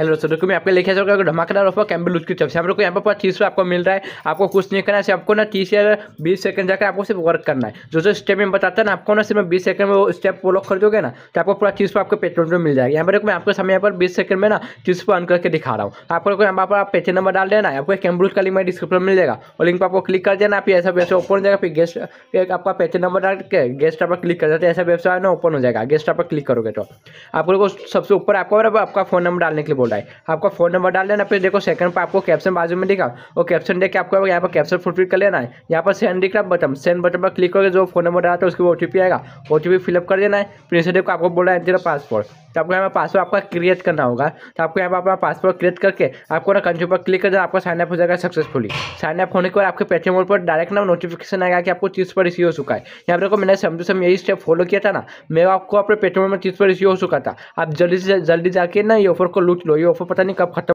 hello तो दोस्तों देखो मैं आपके लिखा आ अगर धमाकेदार ऑफर कैम्बल लूज की तरफ से हम लोग को यहाँ पर तीस रुपये आपको मिल रहा है आपको कुछ नहीं करना है आपको ना तीस या बीस सेकंड जाकर आपको सिर्फ वर्क करना है जो जो स्टेप में बताता है ना आपको ना सिर्फ बीस सेकंड में वो स्टेप फॉलो कर दोगे ना तो आपको पूरा तीस आपको पेट्रोल पे मिल जाएगा यहाँ पर देखो मैं आपको समय पर बीस सेकंड में ना तीस रुपये अन करके दिखा रहा हूँ आपको देखो यहाँ पर आप पेटी नंबर डाल देना आपको कैम्बलूज का लिंक मैं डिस्क्रिप्शन मिल जाएगा और लिंक पर आपको क्लिक कर देना फिर ऐसा वैसे ओपन हो जाएगा फिर गेस्ट आपका पेटी नंबर डाल के गेस्ट आप क्लिक कर देते तो ऐसा वैसे ना ओपन हो जाएगा गेस्ट आप क्लिक करोगे तो आपको सबसे ऊपर आपको आपका फोन नंबर डालने के लिए बोल बुलाए आपका फोन नंबर डाल देना फिर देखो सेकंड पर आपको कैप्शन बाजू में दिखा और कैप्शन देख के आपको यहाँ पर कैप्शन फुलफिल कर लेना है यहाँ पर सेंड दिख रहा बटन सेंड बटन पर क्लिक करके जो फोन नंबर डाला था उसके वो ओ आएगा ओ फिलअप कर देना है फिर इसे देखो आपको बोला है तेरा पासपोर्ट तो आपको यहाँ पर पासवर्ड आपका क्रिएट करना होगा तो आपको यहाँ पर अपना पासवर्ड क्रिएट करके आपको ना कंट्री पर क्लिक कर देना आपका साइनअप हो जाएगा सक्सेसफुली साइनअप होने के बाद आपके पेटीएम पर डायरेक्ट ना नोटिफिकेशन आएगा कि आपको चीज़ पर रिसीव हो चुका है यहाँ पर देखो मैंने समझू सम यही स्टेप फॉलो किया था ना मैं आपको अपने पेटीएम में चीज़ पर रिसीव हो चुका था आप जल्दी से जल्दी जाके ना ये ऑफर को लूट लो ये ऑफर पता नहीं कब खत्म